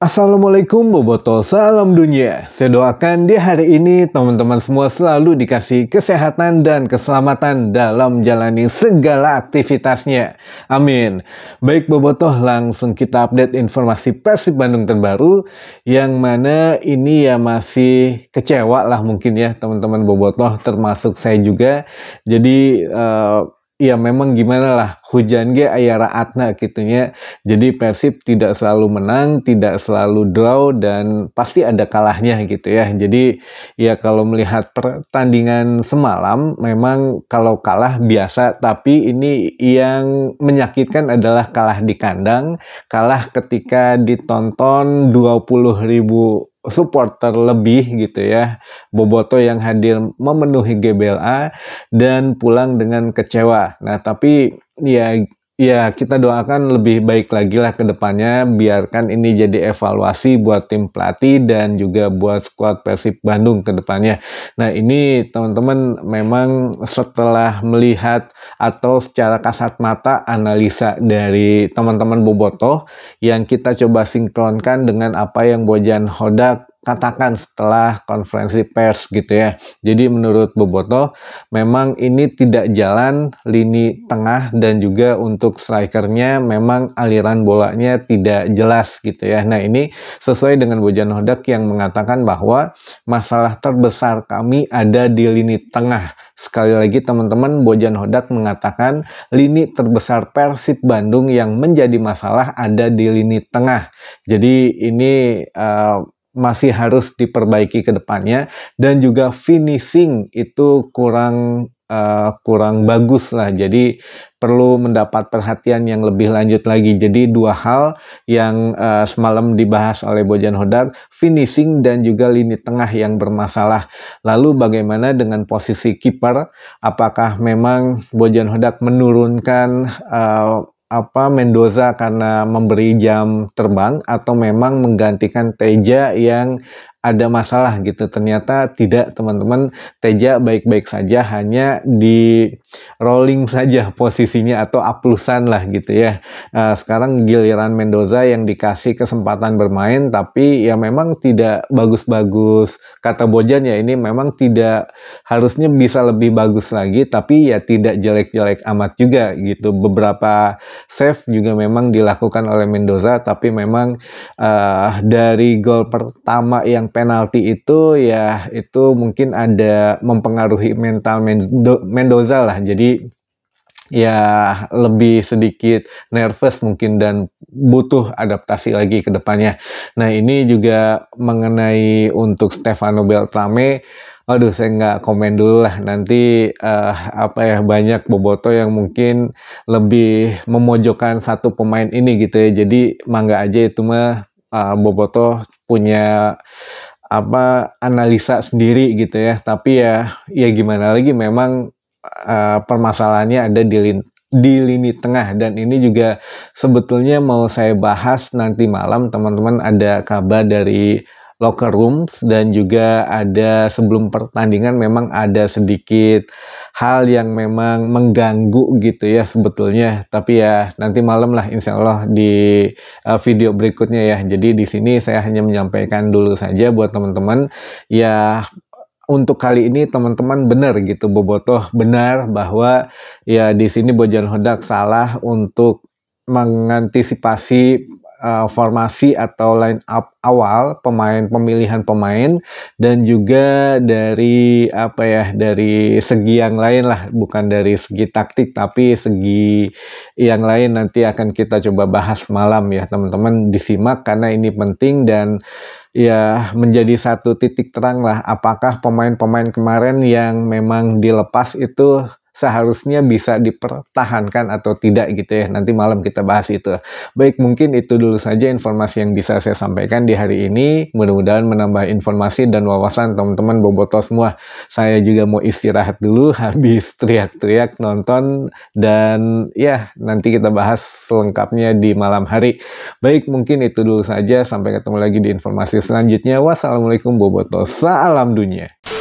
Assalamualaikum Boboto, salam dunia. Saya doakan di hari ini teman-teman semua selalu dikasih kesehatan dan keselamatan dalam menjalani segala aktivitasnya. Amin. Baik Boboto, langsung kita update informasi Persib Bandung terbaru yang mana ini ya masih kecewa lah mungkin ya teman-teman Boboto termasuk saya juga. Jadi uh, ya memang gimana lah hujan ge ayah raatna ya. jadi Persib tidak selalu menang tidak selalu draw dan pasti ada kalahnya gitu ya jadi ya kalau melihat pertandingan semalam memang kalau kalah biasa tapi ini yang menyakitkan adalah kalah di kandang kalah ketika ditonton 20 ribu supporter lebih gitu ya Boboto yang hadir memenuhi GBLA dan pulang dengan kecewa. Nah tapi ya Ya, kita doakan lebih baik lagi lah ke depannya. Biarkan ini jadi evaluasi buat tim pelatih dan juga buat skuad Persib Bandung ke depannya. Nah, ini teman-teman memang setelah melihat atau secara kasat mata analisa dari teman-teman Boboto yang kita coba sinkronkan dengan apa yang Bojan Hodak katakan setelah konferensi pers gitu ya. Jadi menurut Boboto memang ini tidak jalan lini tengah dan juga untuk strikernya memang aliran bolanya tidak jelas gitu ya. Nah ini sesuai dengan Bojan Hodak yang mengatakan bahwa masalah terbesar kami ada di lini tengah. Sekali lagi teman-teman Bojan Hodak mengatakan lini terbesar Persib Bandung yang menjadi masalah ada di lini tengah. Jadi ini uh, masih harus diperbaiki ke depannya dan juga finishing itu kurang uh, kurang bagus lah. Jadi perlu mendapat perhatian yang lebih lanjut lagi. Jadi dua hal yang uh, semalam dibahas oleh Bojan Hodak finishing dan juga lini tengah yang bermasalah. Lalu bagaimana dengan posisi kiper? Apakah memang Bojan Hodak menurunkan uh, apa Mendoza karena memberi jam terbang atau memang menggantikan Teja yang ada masalah gitu. Ternyata tidak teman-teman, Teja baik-baik saja hanya di rolling saja posisinya atau aplusan lah gitu ya. Uh, sekarang giliran Mendoza yang dikasih kesempatan bermain tapi ya memang tidak bagus-bagus. Kata Bojan ya ini memang tidak harusnya bisa lebih bagus lagi tapi ya tidak jelek-jelek amat juga gitu. Beberapa save juga memang dilakukan oleh Mendoza tapi memang uh, dari gol pertama yang penalti itu ya itu mungkin ada mempengaruhi mental Mendo Mendoza lah. Jadi ya lebih sedikit nervous mungkin dan butuh adaptasi lagi ke depannya. Nah ini juga mengenai untuk Stefano Beltrame, aduh saya nggak komen dulu lah nanti uh, apa ya banyak boboto yang mungkin lebih memojokkan satu pemain ini gitu ya. Jadi mangga aja itu mah uh, ah, Boboto punya apa analisa sendiri gitu ya tapi ya ya gimana lagi memang uh, permasalahannya ada di lin di lini tengah dan ini juga sebetulnya mau saya bahas nanti malam teman-teman ada kabar dari locker rooms dan juga ada sebelum pertandingan memang ada sedikit hal yang memang mengganggu gitu ya sebetulnya. Tapi ya nanti malam lah insya Allah di uh, video berikutnya ya. Jadi di sini saya hanya menyampaikan dulu saja buat teman-teman ya untuk kali ini teman-teman benar gitu bobotoh benar bahwa ya di sini Bojan Hodak salah untuk mengantisipasi uh, formasi atau line up awal pemain pemilihan pemain dan juga dari apa ya dari segi yang lain lah bukan dari segi taktik tapi segi yang lain nanti akan kita coba bahas malam ya teman-teman disimak karena ini penting dan ya menjadi satu titik terang lah apakah pemain-pemain kemarin yang memang dilepas itu seharusnya bisa dipertahankan atau tidak gitu ya. Nanti malam kita bahas itu. Baik, mungkin itu dulu saja informasi yang bisa saya sampaikan di hari ini. Mudah-mudahan menambah informasi dan wawasan teman-teman boboto semua. Saya juga mau istirahat dulu habis teriak-teriak nonton dan ya nanti kita bahas selengkapnya di malam hari. Baik, mungkin itu dulu saja. Sampai ketemu lagi di informasi selanjutnya. Wassalamualaikum boboto. Salam dunia.